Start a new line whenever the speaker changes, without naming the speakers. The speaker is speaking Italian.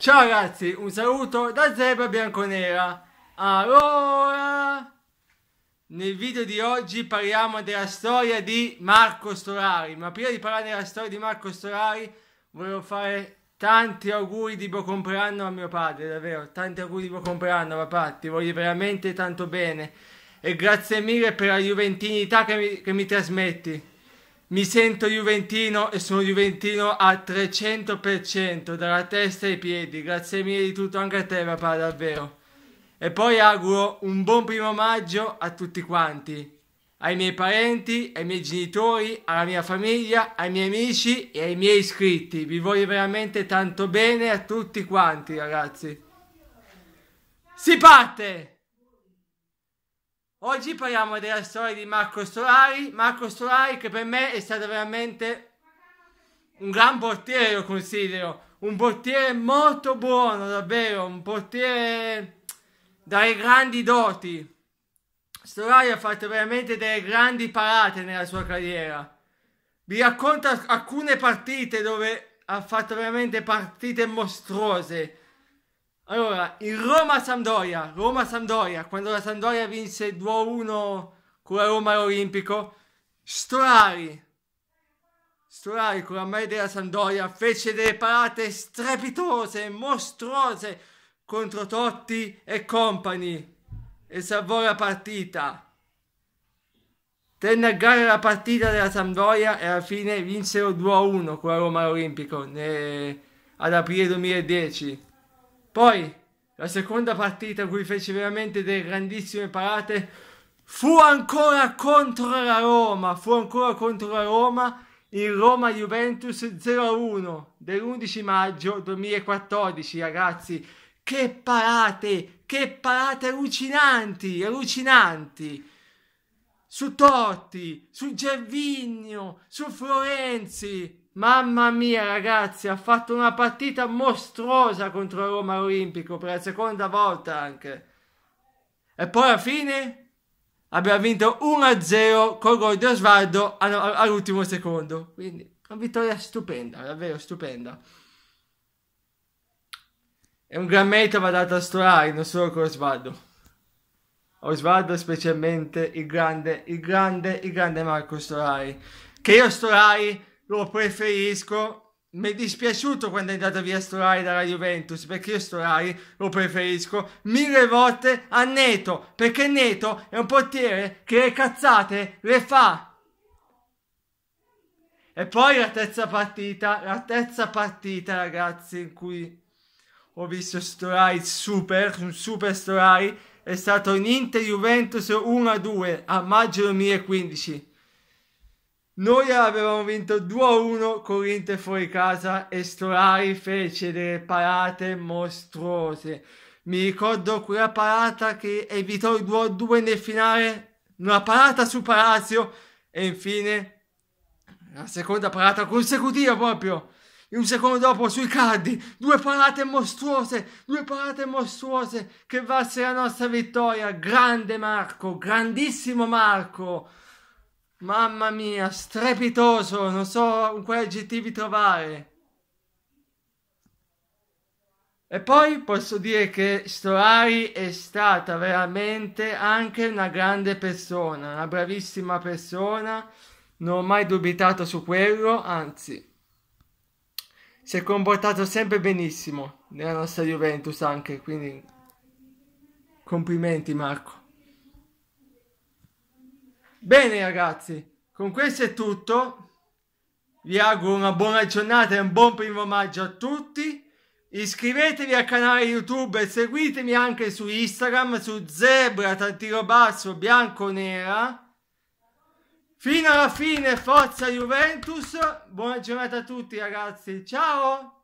Ciao ragazzi, un saluto da Zebra Bianconera. Allora, nel video di oggi parliamo della storia di Marco Storari, ma prima di parlare della storia di Marco Storari volevo fare tanti auguri di buon compleanno a mio padre, davvero, tanti auguri di buon compleanno papà, ti voglio veramente tanto bene e grazie mille per la juventinità che mi, che mi trasmetti. Mi sento Juventino e sono Juventino al 300%, dalla testa ai piedi. Grazie mille di tutto anche a te, papà, davvero. E poi auguro un buon primo maggio a tutti quanti, ai miei parenti, ai miei genitori, alla mia famiglia, ai miei amici e ai miei iscritti. Vi voglio veramente tanto bene a tutti quanti, ragazzi. Si parte! Oggi parliamo della storia di Marco Solari. Marco Solari che per me è stato veramente un gran portiere, lo considero. Un portiere molto buono, davvero. Un portiere dalle grandi doti. Solari ha fatto veramente delle grandi parate nella sua carriera. Vi racconto alcune partite dove ha fatto veramente partite mostruose allora, il Roma-Sampdoria, Roma-Sampdoria, quando la Sampdoria vinse 2-1 con la Roma all'Olimpico, Storari, Storari con la maglia della Sampdoria fece delle parate strepitose, mostruose contro Totti e compagni e salvò la partita. Tenne a gara la partita della Sampdoria e alla fine vinsero 2-1 con la Roma all'Olimpico ne... ad aprile 2010. Poi la seconda partita in cui fece veramente delle grandissime parate fu ancora contro la Roma, fu ancora contro la Roma in Roma Juventus 0-1 dell'11 maggio 2014, ragazzi. Che parate, che parate allucinanti, allucinanti. Su Totti, su Gervigno, su Florenzi, Mamma mia, ragazzi, ha fatto una partita mostruosa contro Roma Olimpico per la seconda volta anche. E poi alla fine abbiamo vinto 1-0 col gol di Osvaldo all'ultimo secondo. Quindi una vittoria stupenda, davvero stupenda. E un gran merito va dato a Storari, non solo con Osvaldo. Osvaldo specialmente il grande, il grande, il grande Marco Storari. Che io Storari lo preferisco. Mi è dispiaciuto quando è andato via Storari dalla Juventus perché io Storari lo preferisco mille volte a Neto perché Neto è un portiere che le cazzate le fa. E poi la terza partita, la terza partita ragazzi in cui ho visto Storari super, un super Storari è stato in Inter Juventus 1-2 a maggio 2015 noi avevamo vinto 2-1 con l'Inter fuori casa e Storari fece delle parate mostruose. Mi ricordo quella parata che evitò il 2-2 nel finale, una parata su Palazzo e infine la seconda parata consecutiva proprio. Un secondo dopo sui cardi, due parate mostruose, due parate mostruose che valse la nostra vittoria. Grande Marco, grandissimo Marco. Mamma mia, strepitoso, non so quali aggettivi trovare. E poi posso dire che Storari è stata veramente anche una grande persona, una bravissima persona, non ho mai dubitato su quello, anzi, si è comportato sempre benissimo nella nostra Juventus anche, quindi complimenti Marco bene ragazzi con questo è tutto vi auguro una buona giornata e un buon primo maggio a tutti iscrivetevi al canale youtube e seguitemi anche su instagram su zebra tantino basso bianco nera fino alla fine forza Juventus buona giornata a tutti ragazzi ciao